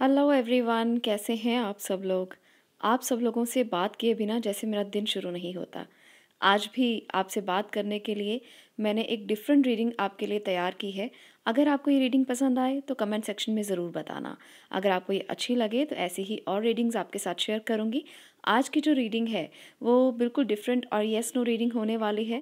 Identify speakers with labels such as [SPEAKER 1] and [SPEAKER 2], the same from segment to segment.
[SPEAKER 1] hello everyone कैसे हैं आप सब लोग आप सब लोगों से बात किए बिना जैसे मेरा दिन शुरू नहीं होता आज भी आपसे बात करने के लिए मैंने एक डिफरेंट रीडिंग आपके लिए तैयार की है अगर आपको ये रीडिंग पसंद आए तो कमेंट सेक्शन में ज़रूर बताना अगर आपको ये अच्छी लगे तो ऐसी ही और रीडिंग्स आपके साथ शेयर करूँगी आज की जो रीडिंग है वो बिल्कुल डिफरेंट और येस नो रीडिंग होने वाली है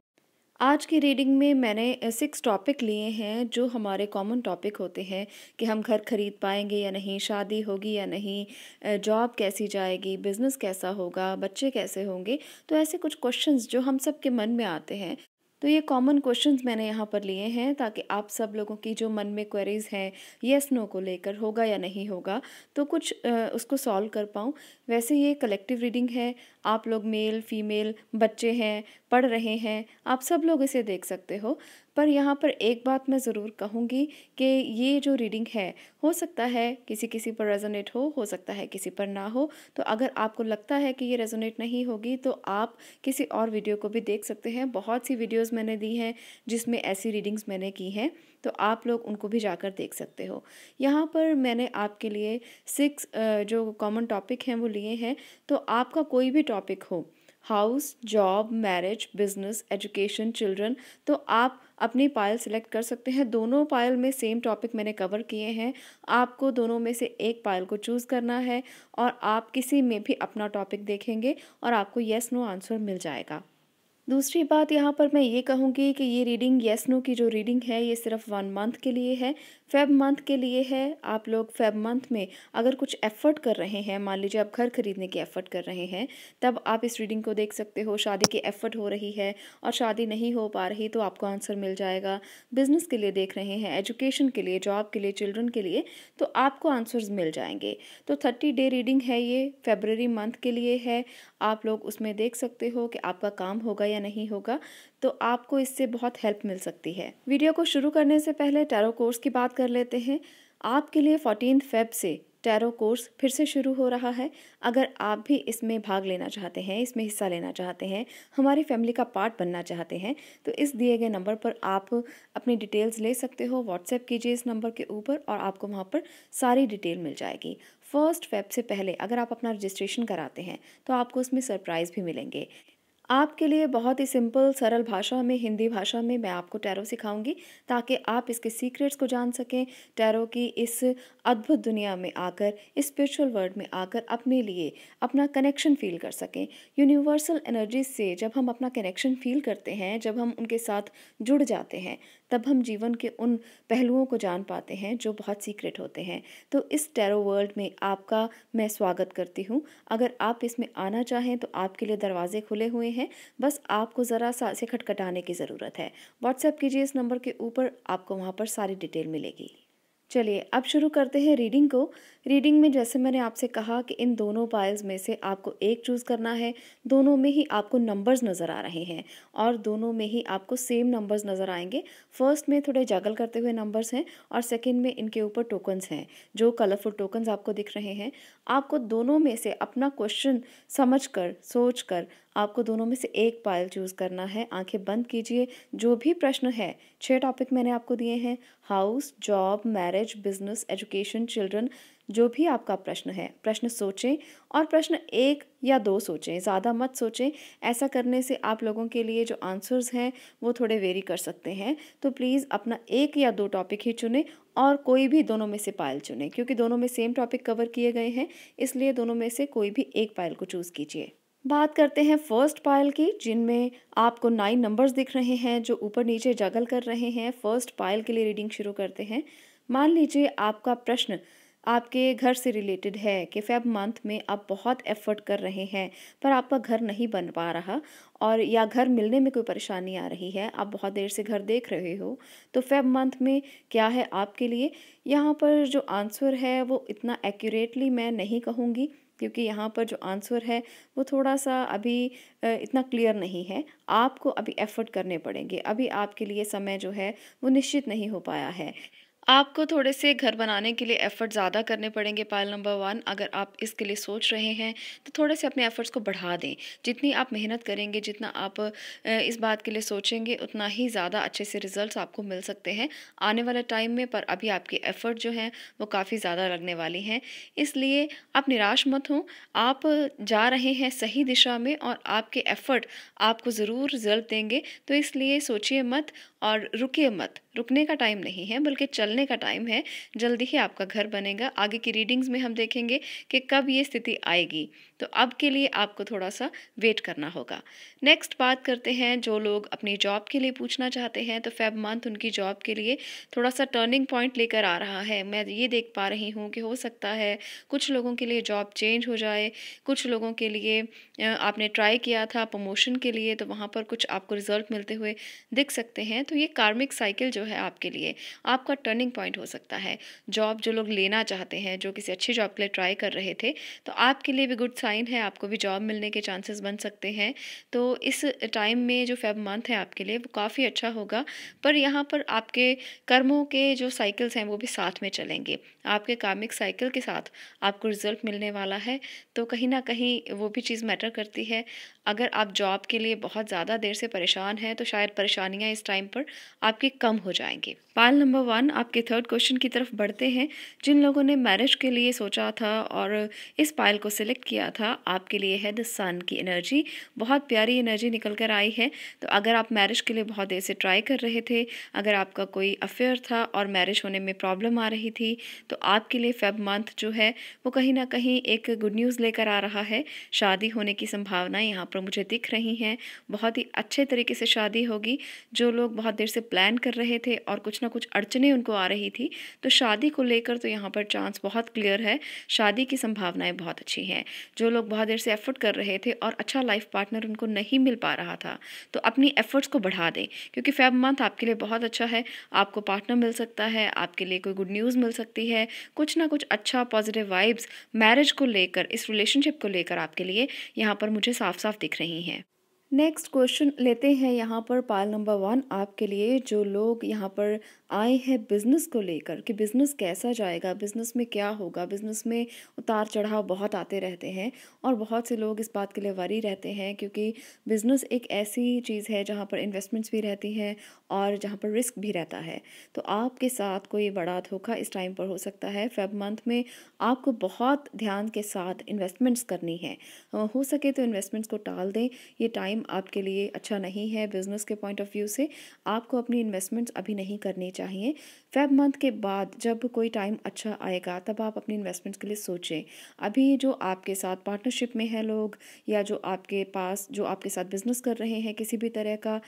[SPEAKER 1] आज की रीडिंग में मैंने सिक्स टॉपिक लिए हैं जो हमारे कॉमन टॉपिक होते हैं कि हम घर खरीद पाएंगे या नहीं शादी होगी या नहीं जॉब कैसी जाएगी बिज़नेस कैसा होगा बच्चे कैसे होंगे तो ऐसे कुछ क्वेश्चंस जो हम सब के मन में आते हैं तो ये कॉमन क्वेश्चंस मैंने यहाँ पर लिए हैं ताकि आप सब लोगों की जो मन में क्वेरीज़ हैं येस नो को लेकर होगा या नहीं होगा तो कुछ उसको सॉल्व कर पाऊँ वैसे ये कलेक्टिव रीडिंग है आप लोग मेल फीमेल बच्चे हैं पढ़ रहे हैं आप सब लोग इसे देख सकते हो पर यहाँ पर एक बात मैं ज़रूर कहूँगी कि ये जो रीडिंग है हो सकता है किसी किसी पर रेजोनेट हो हो सकता है किसी पर ना हो तो अगर आपको लगता है कि ये रेजोनेट नहीं होगी तो आप किसी और वीडियो को भी देख सकते हैं बहुत सी वीडियोस मैंने दी हैं जिसमें ऐसी रीडिंग्स मैंने की हैं तो आप लोग उनको भी जाकर देख सकते हो यहाँ पर मैंने आपके लिए सिक्स जो कॉमन टॉपिक हैं वो लिए हैं तो आपका कोई भी टॉप टॉपिक हो house job marriage business education children तो आप अपनी पायल सेलेक्ट कर सकते हैं दोनों पायल में सेम टॉपिक मैंने कवर किए हैं आपको दोनों में से एक पायल को चूज़ करना है और आप किसी में भी अपना टॉपिक देखेंगे और आपको येस नो आंसर मिल जाएगा दूसरी बात यहाँ पर मैं ये कहूँगी कि ये रीडिंग येस नो की जो रीडिंग है ये सिर्फ वन मंथ के लिए है फेब मंथ के लिए है आप लोग फेब मंथ में अगर कुछ एफर्ट कर रहे हैं मान लीजिए आप घर खरीदने की एफर्ट कर रहे हैं तब आप इस रीडिंग को देख सकते हो शादी की एफर्ट हो रही है और शादी नहीं हो पा रही तो आपको आंसर मिल जाएगा बिजनेस के लिए देख रहे हैं एजुकेशन के लिए जॉब के लिए चिल्ड्रन के लिए तो आपको आंसर्स मिल जाएंगे तो थर्टी डे रीडिंग है ये फेबररी मंथ के लिए है आप लोग उसमें देख सकते हो कि आपका काम होगा या नहीं होगा तो आपको इससे बहुत हेल्प मिल सकती है वीडियो को शुरू करने से पहले टैरो कोर्स की बात कर लेते हैं आपके लिए फोर्टीन फेब से टैरो कोर्स फिर से शुरू हो रहा है अगर आप भी इसमें भाग लेना चाहते हैं इसमें हिस्सा लेना चाहते हैं हमारी फैमिली का पार्ट बनना चाहते हैं तो इस दिए गए नंबर पर आप अपनी डिटेल्स ले सकते हो व्हाट्सएप कीजिए इस नंबर के ऊपर और आपको वहाँ पर सारी डिटेल मिल जाएगी फर्स्ट फेब से पहले अगर आप अपना रजिस्ट्रेशन कराते हैं तो आपको उसमें सरप्राइज़ भी मिलेंगे आपके लिए बहुत ही सिंपल सरल भाषा में हिंदी भाषा में मैं आपको टैरो सिखाऊंगी ताकि आप इसके सीक्रेट्स को जान सकें टैरो की इस अद्भुत दुनिया में आकर स्पिरिचुअल वर्ल्ड में आकर अपने लिए अपना कनेक्शन फील कर सकें यूनिवर्सल एनर्जी से जब हम अपना कनेक्शन फील करते हैं जब हम उनके साथ जुड़ जाते हैं तब हम जीवन के उन पहलुओं को जान पाते हैं जो बहुत सीक्रेट होते हैं तो इस टैरो वर्ल्ड में आपका मैं स्वागत करती हूँ अगर आप इसमें आना चाहें तो आपके लिए दरवाजे खुले हुए हैं बस आपको ज़रा सा से खटखटाने की ज़रूरत है व्हाट्सएप कीजिए इस नंबर के ऊपर आपको वहाँ पर सारी डिटेल मिलेगी चलिए अब शुरू करते हैं रीडिंग को रीडिंग में जैसे मैंने आपसे कहा कि इन दोनों पायल्स में से आपको एक चूज़ करना है दोनों में ही आपको नंबर्स नज़र आ रहे हैं और दोनों में ही आपको सेम नंबर्स नज़र आएंगे फर्स्ट में थोड़े जागल करते हुए नंबर्स हैं और सेकंड में इनके ऊपर टोकन्स हैं जो कलरफुल टोकन्स आपको दिख रहे हैं आपको दोनों में से अपना क्वेश्चन समझ कर सोच कर आपको दोनों में से एक पायल चूज़ करना है आंखें बंद कीजिए जो भी प्रश्न है छः टॉपिक मैंने आपको दिए हैं house job marriage business education children जो भी आपका प्रश्न है प्रश्न सोचें और प्रश्न एक या दो सोचें ज़्यादा मत सोचें ऐसा करने से आप लोगों के लिए जो आंसर्स हैं वो थोड़े वेरी कर सकते हैं तो प्लीज़ अपना एक या दो टॉपिक ही चुनें और कोई भी दोनों में से पायल चुनें क्योंकि दोनों में सेम टॉपिक कवर किए गए हैं इसलिए दोनों में से कोई भी एक पायल को चूज़ कीजिए बात करते हैं फर्स्ट पायल की जिनमें आपको नाइन नंबर्स दिख रहे हैं जो ऊपर नीचे जगल कर रहे हैं फर्स्ट पायल के लिए रीडिंग शुरू करते हैं मान लीजिए आपका प्रश्न आपके घर से रिलेटेड है कि फेब मंथ में आप बहुत एफर्ट कर रहे हैं पर आपका घर नहीं बन पा रहा और या घर मिलने में कोई परेशानी आ रही है आप बहुत देर से घर देख रहे हो तो फेब मंथ में क्या है आपके लिए यहाँ पर जो आंसर है वो इतना एक्यूरेटली मैं नहीं कहूँगी क्योंकि यहाँ पर जो आंसर है वो थोड़ा सा अभी इतना क्लियर नहीं है आपको अभी एफर्ट करने पड़ेंगे अभी आपके लिए समय जो है वो निश्चित नहीं हो पाया है आपको थोड़े से घर बनाने के लिए एफ़र्ट ज़्यादा करने पड़ेंगे पायल नंबर वन अगर आप इसके लिए सोच रहे हैं तो थोड़े से अपने एफ़र्ट्स को बढ़ा दें जितनी आप मेहनत करेंगे जितना आप इस बात के लिए सोचेंगे उतना ही ज़्यादा अच्छे से रिजल्ट आपको मिल सकते हैं आने वाले टाइम में पर अभी आपके एफ़र्ट जो हैं वो काफ़ी ज़्यादा लगने वाली हैं इसलिए आप निराश मत हों आप जा रहे हैं सही दिशा में और आपके एफ़र्ट आपको ज़रूर रिजल्ट देंगे तो इसलिए सोचिए मत और रुकिए मत रुकने का टाइम नहीं है बल्कि चलने निकलने का टाइम है जल्दी ही आपका घर बनेगा आगे की रीडिंग्स में हम देखेंगे कि कब ये स्थिति आएगी तो अब के लिए आपको थोड़ा सा वेट करना होगा नेक्स्ट बात करते हैं जो लोग अपनी जॉब के लिए पूछना चाहते हैं तो फेब मंथ उनकी जॉब के लिए थोड़ा सा टर्निंग पॉइंट लेकर आ रहा है मैं ये देख पा रही हूँ कि हो सकता है कुछ लोगों के लिए जॉब चेंज हो जाए कुछ लोगों के लिए आपने ट्राई किया था प्रमोशन के लिए तो वहाँ पर कुछ आपको रिजल्ट मिलते हुए दिख सकते हैं तो ये कार्मिक साइकिल जो है आपके लिए आपका टर्निंग टर्निंग पॉइंट हो सकता है जॉब जो लोग लेना चाहते हैं जो किसी अच्छी जॉब के लिए ट्राई कर रहे थे तो आपके लिए भी गुड साइन है आपको भी जॉब मिलने के चांसेस बन सकते हैं तो इस टाइम में जो फेब मंथ है आपके लिए वो काफ़ी अच्छा होगा पर यहाँ पर आपके कर्मों के जो साइकिल्स हैं वो भी साथ में चलेंगे आपके कामिक साइकिल के साथ आपको रिज़ल्ट मिलने वाला है तो कहीं ना कहीं वो भी चीज़ मैटर करती है अगर आप जॉब के लिए बहुत ज़्यादा देर से परेशान हैं तो शायद परेशानियाँ इस टाइम पर आपकी कम हो जाएंगी पाल नंबर वन आपके थर्ड क्वेश्चन की तरफ बढ़ते हैं जिन लोगों ने मैरिज के लिए सोचा था और इस पायल को सिलेक्ट किया था आपके लिए है द सन की एनर्जी बहुत प्यारी एनर्जी निकल कर आई है तो अगर आप मैरिज के लिए बहुत देर से ट्राई कर रहे थे अगर आपका कोई अफेयर था और मैरिज होने में प्रॉब्लम आ रही थी तो तो आपके लिए फेब मंथ जो है वो कहीं ना कहीं एक गुड न्यूज़ लेकर आ रहा है शादी होने की संभावना यहाँ पर मुझे दिख रही हैं बहुत ही अच्छे तरीके से शादी होगी जो लोग बहुत देर से प्लान कर रहे थे और कुछ ना कुछ अड़चने उनको आ रही थी तो शादी को लेकर तो यहाँ पर चांस बहुत क्लियर है शादी की संभावनाएँ बहुत अच्छी हैं जो लोग बहुत देर से एफर्ट कर रहे थे और अच्छा लाइफ पार्टनर उनको नहीं मिल पा रहा था तो अपनी एफर्ट्स को बढ़ा दें क्योंकि फेब मंथ आपके लिए बहुत अच्छा है आपको पार्टनर मिल सकता है आपके लिए कोई गुड न्यूज़ मिल सकती है कुछ ना कुछ अच्छा पॉजिटिव वाइब्स मैरिज को लेकर इस रिलेशनशिप को लेकर आपके लिए यहाँ पर मुझे साफ साफ दिख रही हैं नेक्स्ट क्वेश्चन लेते हैं यहाँ पर पाल नंबर वन आपके लिए जो लोग यहाँ पर आए हैं बिज़नेस को लेकर कि बिज़नेस कैसा जाएगा बिज़नेस में क्या होगा बिज़नेस में उतार चढ़ाव बहुत आते रहते हैं और बहुत से लोग इस बात के लिए वरी रहते हैं क्योंकि बिज़नेस एक ऐसी चीज़ है जहाँ पर इन्वेस्टमेंट्स भी रहती हैं और जहाँ पर रिस्क भी रहता है तो आपके साथ कोई बड़ा धोखा इस टाइम पर हो सकता है फेब मंथ में आपको बहुत ध्यान के साथ इन्वेस्टमेंट्स करनी है हो सके तो इन्वेस्टमेंट्स को टाल दें ये टाइम टाइम आपके लिए अच्छा नहीं है बिजनेस के पॉइंट ऑफ व्यू से आपको अपनी इन्वेस्टमेंट्स अभी नहीं करनी चाहिए फेब मंथ के बाद जब कोई टाइम अच्छा आएगा तब आप अपनी इन्वेस्टमेंट्स के लिए सोचें अभी जो आपके साथ पार्टनरशिप में है लोग या जो आपके पास जो आपके साथ बिजनेस कर रहे हैं किसी भी तरह का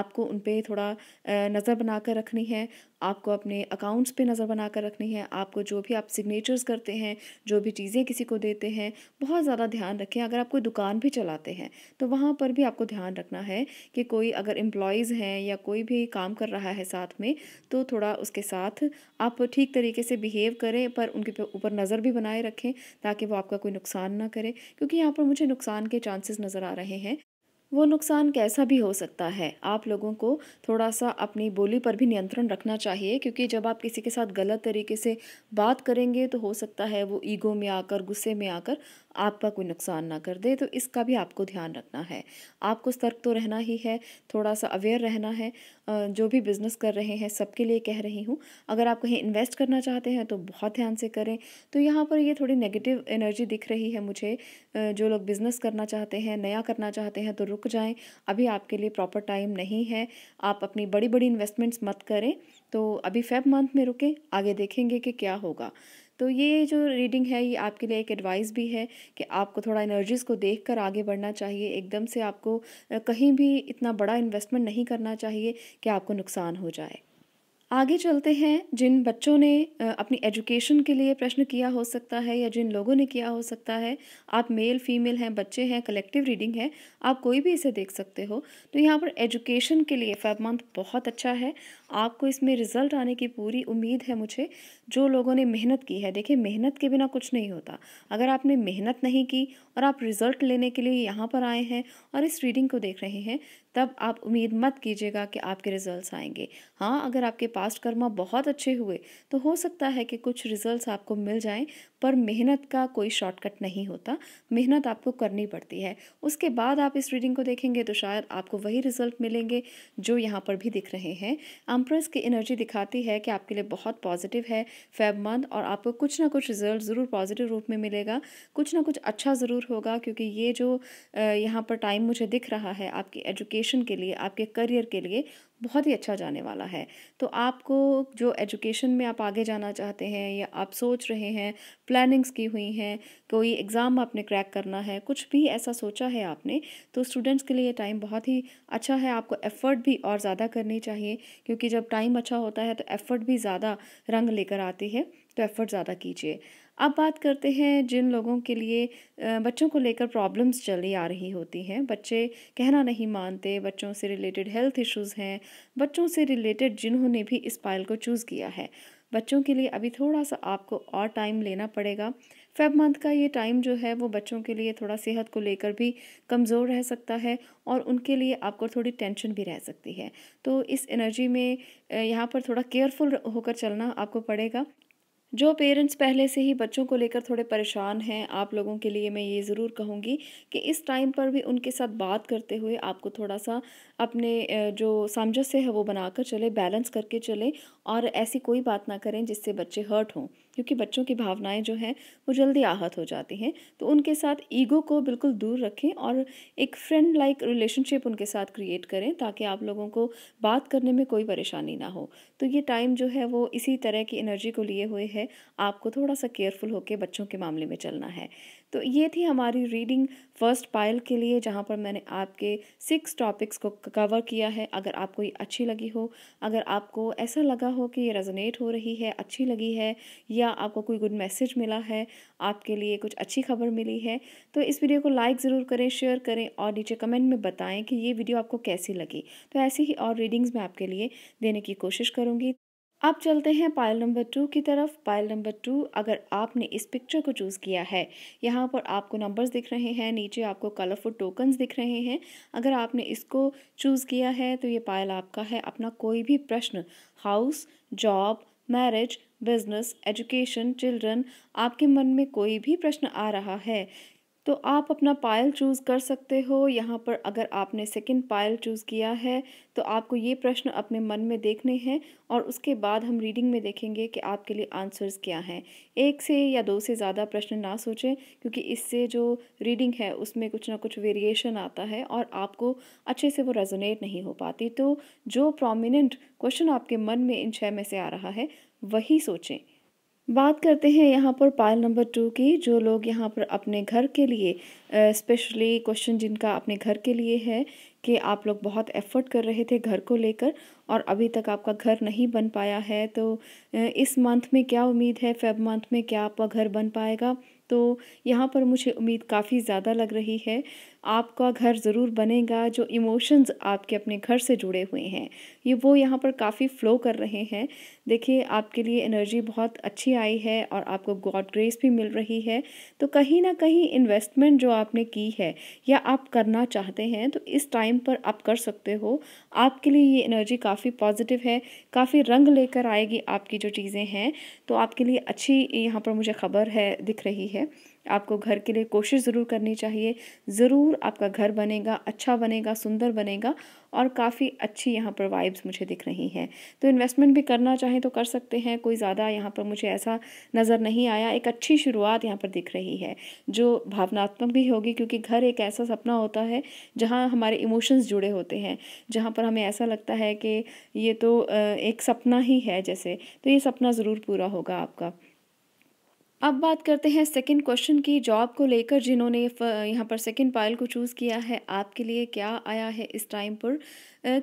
[SPEAKER 1] आपको उन पर थोड़ा नज़र बना रखनी है आपको अपने अकाउंट्स पे नज़र बना कर रखनी है आपको जो भी आप सिग्नेचर्स करते हैं जो भी चीज़ें किसी को देते हैं बहुत ज़्यादा ध्यान रखें अगर आप कोई दुकान भी चलाते हैं तो वहाँ पर भी आपको ध्यान रखना है कि कोई अगर एम्प्लॉयज़ हैं या कोई भी काम कर रहा है साथ में तो थोड़ा उसके साथ आप ठीक तरीके से बिहेव करें पर उनके ऊपर नज़र भी बनाए रखें ताकि वो आपका कोई नुकसान ना करें क्योंकि यहाँ पर मुझे नुकसान के चांसेस नज़र आ रहे हैं वो नुकसान कैसा भी हो सकता है आप लोगों को थोड़ा सा अपनी बोली पर भी नियंत्रण रखना चाहिए क्योंकि जब आप किसी के साथ गलत तरीके से बात करेंगे तो हो सकता है वो ईगो में आकर गुस्से में आकर आपका कोई नुकसान ना कर दे तो इसका भी आपको ध्यान रखना है आपको सतर्क तो रहना ही है थोड़ा सा अवेयर रहना है जो भी बिज़नेस कर रहे हैं सबके लिए कह रही हूँ अगर आप कहीं इन्वेस्ट करना चाहते हैं तो बहुत ध्यान से करें तो यहाँ पर ये थोड़ी नेगेटिव एनर्जी दिख रही है मुझे जो लोग बिज़नेस करना चाहते हैं नया करना चाहते हैं तो रुक जाएँ अभी आपके लिए प्रॉपर टाइम नहीं है आप अपनी बड़ी बड़ी इन्वेस्टमेंट्स मत करें तो अभी फेब मंथ में रुकें आगे देखेंगे कि क्या होगा तो ये जो रीडिंग है ये आपके लिए एक एडवाइस भी है कि आपको थोड़ा एनर्जीज़ को देख कर आगे बढ़ना चाहिए एकदम से आपको कहीं भी इतना बड़ा इन्वेस्टमेंट नहीं करना चाहिए कि आपको नुकसान हो जाए आगे चलते हैं जिन बच्चों ने अपनी एजुकेशन के लिए प्रश्न किया हो सकता है या जिन लोगों ने किया हो सकता है आप मेल फीमेल हैं बच्चे हैं कलेक्टिव रीडिंग है आप कोई भी इसे देख सकते हो तो यहाँ पर एजुकेशन के लिए फाइव मंथ बहुत अच्छा है आपको इसमें रिज़ल्ट आने की पूरी उम्मीद है मुझे जो लोगों ने मेहनत की है देखिए मेहनत के बिना कुछ नहीं होता अगर आपने मेहनत नहीं की और आप रिज़ल्ट लेने के लिए यहाँ पर आए हैं और इस रीडिंग को देख रहे हैं तब आप उम्मीद मत कीजिएगा कि आपके रिजल्ट्स आएंगे हाँ अगर आपके पास्ट कर्मा बहुत अच्छे हुए तो हो सकता है कि कुछ रिजल्ट्स आपको मिल जाएं पर मेहनत का कोई शॉर्टकट नहीं होता मेहनत आपको करनी पड़ती है उसके बाद आप इस रीडिंग को देखेंगे तो शायद आपको वही रिजल्ट मिलेंगे जो यहाँ पर भी दिख रहे हैं एम्प्रेस की एनर्जी दिखाती है कि आपके लिए बहुत पॉजिटिव है फेब मंथ और आपको कुछ ना कुछ रिजल्ट ज़रूर पॉजिटिव रूप में मिलेगा कुछ ना कुछ अच्छा ज़रूर होगा क्योंकि ये जो यहाँ पर टाइम मुझे दिख रहा है आपकी एजुकेशन के लिए आपके करियर के लिए बहुत ही अच्छा जाने वाला है तो आपको जो एजुकेशन में आप आगे जाना चाहते हैं या आप सोच रहे हैं प्लानिंग्स की हुई हैं कोई एग्ज़ाम आपने क्रैक करना है कुछ भी ऐसा सोचा है आपने तो स्टूडेंट्स के लिए टाइम बहुत ही अच्छा है आपको एफ़र्ट भी और ज़्यादा करनी चाहिए क्योंकि जब टाइम अच्छा होता है तो एफ़र्ट भी ज़्यादा रंग लेकर आती है तो एफ़र्ट ज़्यादा कीजिए अब बात करते हैं जिन लोगों के लिए बच्चों को लेकर प्रॉब्लम्स चली आ रही होती हैं बच्चे कहना नहीं मानते बच्चों से रिलेटेड हेल्थ इश्यूज़ हैं बच्चों से रिलेटेड जिन्होंने भी इस पायल को चूज़ किया है बच्चों के लिए अभी थोड़ा सा आपको और टाइम लेना पड़ेगा फेब मंथ का ये टाइम जो है वो बच्चों के लिए थोड़ा सेहत को लेकर भी कमज़ोर रह सकता है और उनके लिए आपको थोड़ी टेंशन भी रह सकती है तो इस एनर्जी में यहाँ पर थोड़ा केयरफुल होकर चलना आपको पड़ेगा जो पेरेंट्स पहले से ही बच्चों को लेकर थोड़े परेशान हैं आप लोगों के लिए मैं ये ज़रूर कहूँगी कि इस टाइम पर भी उनके साथ बात करते हुए आपको थोड़ा सा अपने जो सामंजस्य है वो बनाकर चले बैलेंस करके चले और ऐसी कोई बात ना करें जिससे बच्चे हर्ट हों क्योंकि बच्चों की भावनाएं जो हैं वो जल्दी आहत हो जाती हैं तो उनके साथ ईगो को बिल्कुल दूर रखें और एक फ्रेंड लाइक रिलेशनशिप उनके साथ क्रिएट करें ताकि आप लोगों को बात करने में कोई परेशानी ना हो तो ये टाइम जो है वो इसी तरह की एनर्जी को लिए हुए है आपको थोड़ा सा केयरफुल होकर बच्चों के मामले में चलना है तो ये थी हमारी रीडिंग फर्स्ट पायल के लिए जहाँ पर मैंने आपके सिक्स टॉपिक्स को कवर किया है अगर आपको ये अच्छी लगी हो अगर आपको ऐसा लगा हो कि ये रेजोनेट हो रही है अच्छी लगी है या आपको कोई गुड मैसेज मिला है आपके लिए कुछ अच्छी खबर मिली है तो इस वीडियो को लाइक ज़रूर करें शेयर करें और नीचे कमेंट में बताएं कि ये वीडियो आपको कैसी लगी तो ऐसी ही और रीडिंग्स मैं आपके लिए देने की कोशिश करूँगी अब चलते हैं पायल नंबर टू की तरफ पायल नंबर टू अगर आपने इस पिक्चर को चूज़ किया है यहाँ पर आपको नंबर्स दिख रहे हैं नीचे आपको कलरफुल टोकन्स दिख रहे हैं अगर आपने इसको चूज़ किया है तो ये पायल आपका है अपना कोई भी प्रश्न house job marriage business education children आपके मन में कोई भी प्रश्न आ रहा है तो आप अपना पायल चूज़ कर सकते हो यहाँ पर अगर आपने सेकंड पायल चूज़ किया है तो आपको ये प्रश्न अपने मन में देखने हैं और उसके बाद हम रीडिंग में देखेंगे कि आपके लिए आंसर्स क्या हैं एक से या दो से ज़्यादा प्रश्न ना सोचें क्योंकि इससे जो रीडिंग है उसमें कुछ ना कुछ वेरिएशन आता है और आपको अच्छे से वो रेजोनेट नहीं हो पाती तो जो प्रोमिनेंट क्वेश्चन आपके मन में इन छः में से आ रहा है वही सोचें बात करते हैं यहाँ पर पायल नंबर टू की जो लोग यहाँ पर अपने घर के लिए स्पेशली क्वेश्चन जिनका अपने घर के लिए है कि आप लोग बहुत एफर्ट कर रहे थे घर को लेकर और अभी तक आपका घर नहीं बन पाया है तो इस मंथ में क्या उम्मीद है फेब मंथ में क्या आपका घर बन पाएगा तो यहाँ पर मुझे उम्मीद काफ़ी ज़्यादा लग रही है आपका घर ज़रूर बनेगा जो इमोशंस आपके अपने घर से जुड़े हुए हैं ये वो यहाँ पर काफ़ी फ्लो कर रहे हैं देखिए आपके लिए एनर्जी बहुत अच्छी आई है और आपको गॉड ग्रेस भी मिल रही है तो कहीं ना कहीं इन्वेस्टमेंट जो आपने की है या आप करना चाहते हैं तो इस टाइम पर आप कर सकते हो आपके लिए ये एनर्जी काफ़ी पॉजिटिव है काफ़ी रंग लेकर आएगी आपकी जो चीज़ें हैं तो आपके लिए अच्छी यहाँ पर मुझे खबर है दिख रही है आपको घर के लिए कोशिश ज़रूर करनी चाहिए ज़रूर आपका घर बनेगा अच्छा बनेगा सुंदर बनेगा और काफ़ी अच्छी यहाँ पर वाइब्स मुझे दिख रही हैं तो इन्वेस्टमेंट भी करना चाहें तो कर सकते हैं कोई ज़्यादा यहाँ पर मुझे ऐसा नज़र नहीं आया एक अच्छी शुरुआत यहाँ पर दिख रही है जो भावनात्मक भी होगी क्योंकि घर एक ऐसा सपना होता है जहाँ हमारे इमोशंस जुड़े होते हैं जहाँ पर हमें ऐसा लगता है कि ये तो एक सपना ही है जैसे तो ये सपना ज़रूर पूरा होगा आपका अब बात करते हैं सेकंड क्वेश्चन की जॉब को लेकर जिन्होंने यहाँ पर सेकंड पायल को चूज़ किया है आपके लिए क्या आया है इस टाइम पर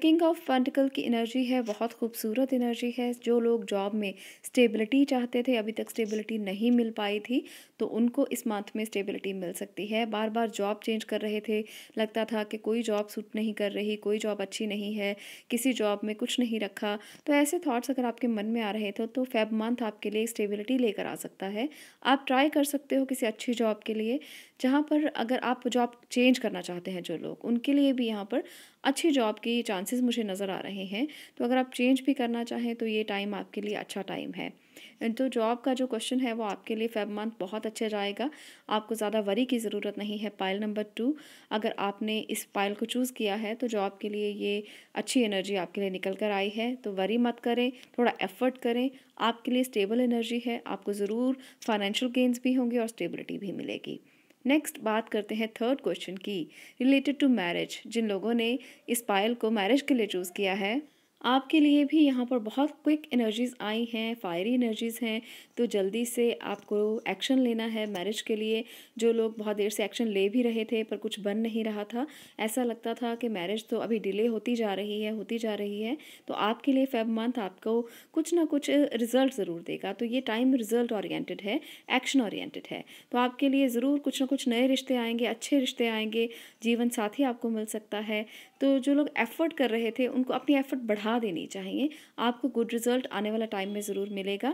[SPEAKER 1] किंग ऑफ पेंटिकल की एनर्जी है बहुत खूबसूरत एनर्जी है जो लोग जॉब में स्टेबिलिटी चाहते थे अभी तक स्टेबिलिटी नहीं मिल पाई थी तो उनको इस मंथ में स्टेबिलिटी मिल सकती है बार बार जॉब चेंज कर रहे थे लगता था कि कोई जॉब सूट नहीं कर रही कोई जॉब अच्छी नहीं है किसी जॉब में कुछ नहीं रखा तो ऐसे थाट्स अगर आपके मन में आ रहे थे तो फेब मंथ आपके लिए स्टेबिलिटी लेकर आ सकता है आप ट्राई कर सकते हो किसी अच्छी जॉब के लिए जहाँ पर अगर आप जॉब चेंज करना चाहते हैं जो लोग उनके लिए भी यहाँ पर अच्छी जॉब के चांसेस मुझे नज़र आ रहे हैं तो अगर आप चेंज भी करना चाहें तो ये टाइम आपके लिए अच्छा टाइम है तो जॉब का जो क्वेश्चन है वो आपके लिए फेब मंथ बहुत अच्छा जाएगा आपको ज़्यादा वरी की ज़रूरत नहीं है पाइल नंबर टू अगर आपने इस पाइल को चूज़ किया है तो जॉब के लिए ये अच्छी एनर्जी आपके लिए निकल कर आई है तो वरी मत करें थोड़ा एफर्ट करें आपके लिए स्टेबल एनर्जी है आपको ज़रूर फाइनेंशियल गेंस भी होंगे और स्टेबिलिटी भी मिलेगी नेक्स्ट बात करते हैं थर्ड क्वेश्चन की रिलेटेड टू मैरिज जिन लोगों ने इस पायल को मैरिज के लिए चूज़ किया है आपके लिए भी यहाँ पर बहुत क्विक एनर्जीज़ आई हैं फायरी एनर्जीज़ हैं तो जल्दी से आपको एक्शन लेना है मैरिज के लिए जो लोग बहुत देर से एक्शन ले भी रहे थे पर कुछ बन नहीं रहा था ऐसा लगता था कि मैरिज तो अभी डिले होती जा रही है होती जा रही है तो आपके लिए फेब मंथ आपको कुछ ना कुछ रिजल्ट ज़रूर देगा तो ये टाइम रिजल्ट ऑरिएटेड है एक्शन ऑरिएटेड है तो आपके लिए ज़रूर कुछ ना कुछ नए रिश्ते आएंगे अच्छे रिश्ते आएंगे जीवन साथी आपको मिल सकता है तो जो लोग एफ़र्ट कर रहे थे उनको अपनी एफ़र्ट बढ़ा ना देनी चाहिए आपको गुड रिजल्ट आने वाला टाइम में ज़रूर मिलेगा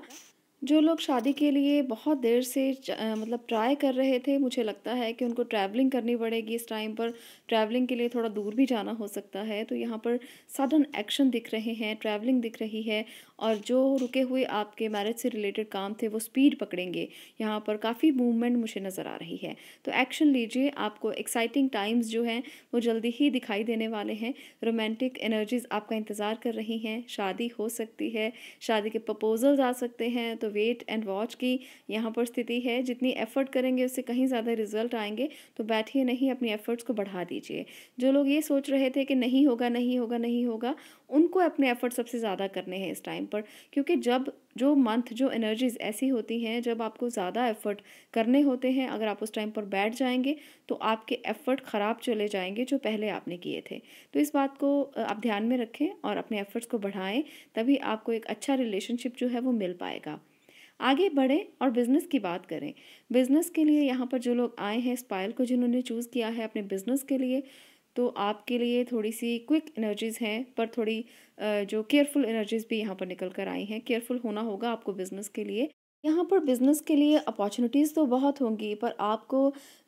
[SPEAKER 1] जो लोग शादी के लिए बहुत देर से मतलब ट्राई कर रहे थे मुझे लगता है कि उनको ट्रैवलिंग करनी पड़ेगी इस टाइम पर ट्रैवलिंग के लिए थोड़ा दूर भी जाना हो सकता है तो यहाँ पर सडन एक्शन दिख रहे हैं ट्रैवलिंग दिख रही है और जो रुके हुए आपके मैरिज से रिलेटेड काम थे वो स्पीड पकड़ेंगे यहाँ पर काफ़ी मूवमेंट मुझे नज़र आ रही है तो एक्शन लीजिए आपको एक्साइटिंग टाइम्स जो हैं वो जल्दी ही दिखाई देने वाले हैं रोमांटिक एनर्जीज़ आपका इंतज़ार कर रही हैं शादी हो सकती है शादी के प्रपोजल्स आ सकते हैं तो वेट एंड वॉच की यहाँ पर स्थिति है जितनी एफर्ट करेंगे उससे कहीं ज़्यादा रिजल्ट आएंगे तो बैठिए नहीं अपनी एफर्ट्स को बढ़ा दीजिए जो लोग ये सोच रहे थे कि नहीं होगा नहीं होगा नहीं होगा उनको अपने एफर्ट सबसे ज़्यादा करने हैं इस टाइम पर क्योंकि जब जो मंथ जो एनर्जीज ऐसी होती हैं जब आपको ज़्यादा एफर्ट करने होते हैं अगर आप उस टाइम पर बैठ जाएंगे तो आपके एफर्ट ख़राब चले जाएंगे जो पहले आपने किए थे तो इस बात को आप ध्यान में रखें और अपने एफर्ट्स को बढ़ाएं तभी आपको एक अच्छा रिलेशनशिप जो है वो मिल पाएगा आगे बढ़ें और बिज़नेस की बात करें बिज़नेस के लिए यहाँ पर जो लोग आए हैं स्पाइल को जिन्होंने चूज़ किया है अपने बिज़नेस के लिए तो आपके लिए थोड़ी सी क्विक एनर्जीज़ हैं पर थोड़ी जो केयरफुल एनर्जीज़ भी यहाँ पर निकल कर आई हैं केयरफुल होना होगा आपको बिज़नेस के लिए यहाँ पर बिज़नेस के लिए अपॉर्चुनिटीज़ तो बहुत होंगी पर आपको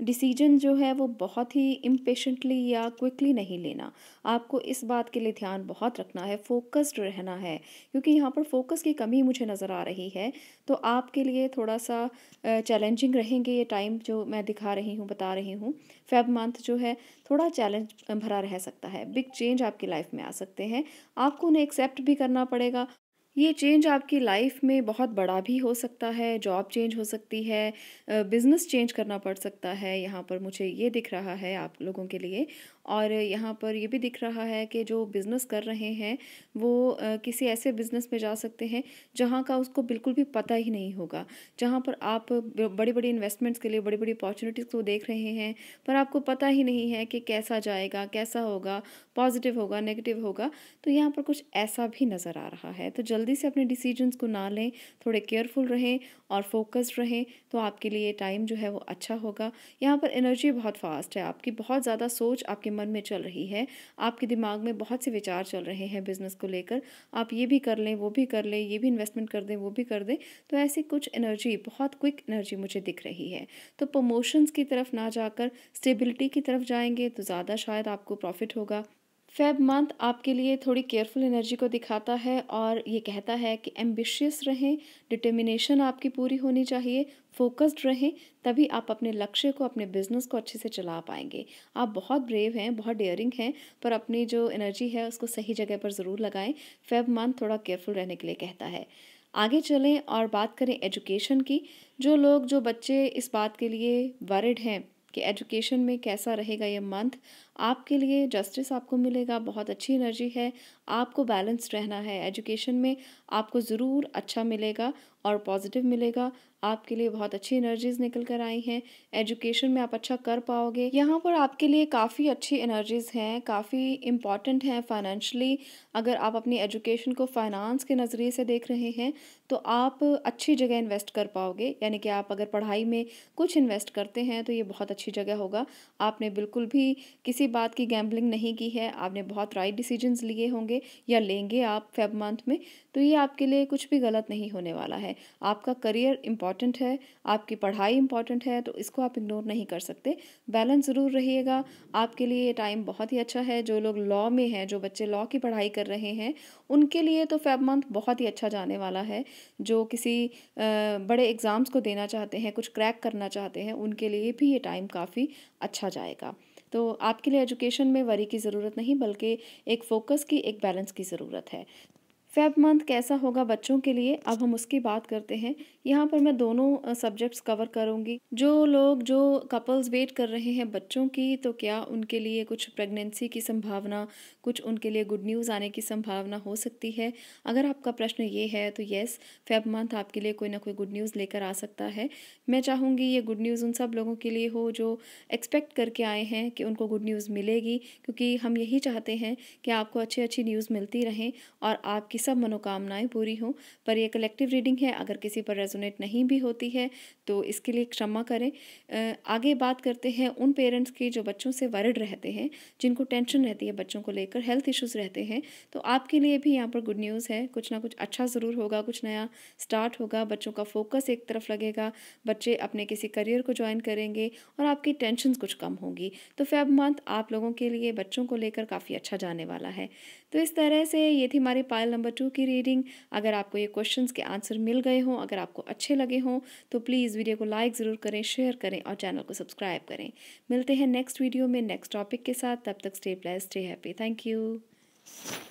[SPEAKER 1] डिसीजन जो है वो बहुत ही इम्पेशेंटली या क्विकली नहीं लेना आपको इस बात के लिए ध्यान बहुत रखना है फोकस्ड रहना है क्योंकि यहाँ पर फोकस की कमी मुझे नज़र आ रही है तो आपके लिए थोड़ा सा चैलेंजिंग रहेंगे ये टाइम जो मैं दिखा रही हूँ बता रही हूँ फेब मंथ जो है थोड़ा चैलेंज भरा रह सकता है बिग चेंज आपकी लाइफ में आ सकते हैं आपको उन्हें एक्सेप्ट भी करना पड़ेगा ये चेंज आपकी लाइफ में बहुत बड़ा भी हो सकता है जॉब चेंज हो सकती है बिज़नेस चेंज करना पड़ सकता है यहाँ पर मुझे ये दिख रहा है आप लोगों के लिए और यहाँ पर ये भी दिख रहा है कि जो बिज़नेस कर रहे हैं वो किसी ऐसे बिज़नेस में जा सकते हैं जहाँ का उसको बिल्कुल भी पता ही नहीं होगा जहाँ पर आप बड़ी बड़ी इन्वेस्टमेंट्स के लिए बड़ी बड़ी अपॉर्चुनिटीज़ को देख रहे हैं पर आपको पता ही नहीं है कि कैसा जाएगा कैसा होगा पॉजिटिव होगा नेगेटिव होगा तो यहाँ पर कुछ ऐसा भी नज़र आ रहा है तो जल्दी से अपने डिसीजनस को ना लें थोड़े केयरफुल रहें और फोकस्ड रहें तो आपके लिए टाइम जो है वो अच्छा होगा यहाँ पर एनर्जी बहुत फास्ट है आपकी बहुत ज़्यादा सोच आपके आपके मन में चल रही है आपके दिमाग में बहुत से विचार चल रहे हैं बिज़नेस को लेकर आप ये भी कर लें वो भी कर लें ये भी इन्वेस्टमेंट कर दें वो भी कर दें तो ऐसी कुछ एनर्जी बहुत क्विक एनर्जी मुझे दिख रही है तो प्रमोशंस की तरफ ना जाकर स्टेबिलिटी की तरफ जाएंगे तो ज़्यादा शायद आपको प्रॉफिट होगा फेब मंथ आपके लिए थोड़ी केयरफुल एनर्जी को दिखाता है और ये कहता है कि एम्बिशियस रहें डिटर्मिनेशन आपकी पूरी होनी चाहिए फोकस्ड रहें तभी आप अपने लक्ष्य को अपने बिजनेस को अच्छे से चला पाएंगे आप बहुत ब्रेव हैं बहुत डेयरिंग हैं पर अपनी जो एनर्जी है उसको सही जगह पर ज़रूर लगाएं फेब मंथ थोड़ा केयरफुल रहने के लिए कहता है आगे चलें और बात करें एजुकेशन की जो लोग जो बच्चे इस बात के लिए वरिड हैं कि एजुकेशन में कैसा रहेगा ये मंथ आपके लिए जस्टिस आपको मिलेगा बहुत अच्छी एनर्जी है आपको बैलेंस रहना है एजुकेशन में आपको ज़रूर अच्छा मिलेगा और पॉजिटिव मिलेगा आपके लिए बहुत अच्छी एनर्जीज निकल कर आई हैं एजुकेशन में आप अच्छा कर पाओगे यहाँ पर आपके लिए काफ़ी अच्छी एनर्जीज हैं काफ़ी इम्पॉर्टेंट हैं फाइनेंशली अगर आप अपनी एजुकेशन को फाइनेंस के नज़रिए से देख रहे हैं तो आप अच्छी जगह इन्वेस्ट कर पाओगे यानी कि आप अगर पढ़ाई में कुछ इन्वेस्ट करते हैं तो ये बहुत अच्छी जगह होगा आपने बिल्कुल भी किसी बात की गैम्बलिंग नहीं की है आपने बहुत राइट डिसीजन लिए होंगे या लेंगे आप फेब मंथ में तो ये आपके लिए कुछ भी गलत नहीं होने वाला है आपका करियर इम्पॉर्टेंट इम्पॉर्टेंट है आपकी पढ़ाई इम्पॉर्टेंट है तो इसको आप इग्नोर नहीं कर सकते बैलेंस ज़रूर रहिएगा आपके लिए ये टाइम बहुत ही अच्छा है जो लोग लॉ में हैं जो बच्चे लॉ की पढ़ाई कर रहे हैं उनके लिए तो फेब मंथ बहुत ही अच्छा जाने वाला है जो किसी बड़े एग्ज़ाम्स को देना चाहते हैं कुछ क्रैक करना चाहते हैं उनके लिए भी ये टाइम काफ़ी अच्छा जाएगा तो आपके लिए एजुकेशन में वरी की ज़रूरत नहीं बल्कि एक फोकस की एक बैलेंस की ज़रूरत है फेब मंथ कैसा होगा बच्चों के लिए अब हम उसकी बात करते हैं यहाँ पर मैं दोनों सब्जेक्ट्स कवर करूँगी जो लोग जो कपल्स वेट कर रहे हैं बच्चों की तो क्या उनके लिए कुछ प्रेगनेंसी की संभावना कुछ उनके लिए गुड न्यूज़ आने की संभावना हो सकती है अगर आपका प्रश्न ये है तो येस फेब मंथ आपके लिए कोई ना कोई गुड न्यूज़ लेकर आ सकता है मैं चाहूँगी ये गुड न्यूज़ उन सब लोगों के लिए हो जो एक्सपेक्ट करके आए हैं कि उनको गुड न्यूज़ मिलेगी क्योंकि हम यही चाहते हैं कि आपको अच्छी अच्छी न्यूज़ मिलती रहें और आपकी सब मनोकामनाएं पूरी हों पर यह कलेक्टिव रीडिंग है अगर किसी पर रेजोनेट नहीं भी होती है तो इसके लिए क्षमा करें आगे बात करते हैं उन पेरेंट्स की जो बच्चों से वर्ड रहते हैं जिनको टेंशन रहती है बच्चों को लेकर हेल्थ इश्यूज़ रहते हैं तो आपके लिए भी यहाँ पर गुड न्यूज़ है कुछ ना कुछ अच्छा ज़रूर होगा कुछ नया स्टार्ट होगा बच्चों का फोकस एक तरफ लगेगा बच्चे अपने किसी करियर को ज्वाइन करेंगे और आपकी टेंशन कुछ कम होगी तो फैब मंथ आप लोगों के लिए बच्चों को लेकर काफ़ी अच्छा जाने वाला है तो इस तरह से ये थी हमारी पायल नंबर टू की रीडिंग अगर आपको ये क्वेश्चन के आंसर मिल गए हों अगर आपको अच्छे लगे हों तो प्लीज़ वीडियो को लाइक ज़रूर करें शेयर करें और चैनल को सब्सक्राइब करें मिलते हैं नेक्स्ट वीडियो में नेक्स्ट टॉपिक के साथ तब तक stay blessed stay happy thank you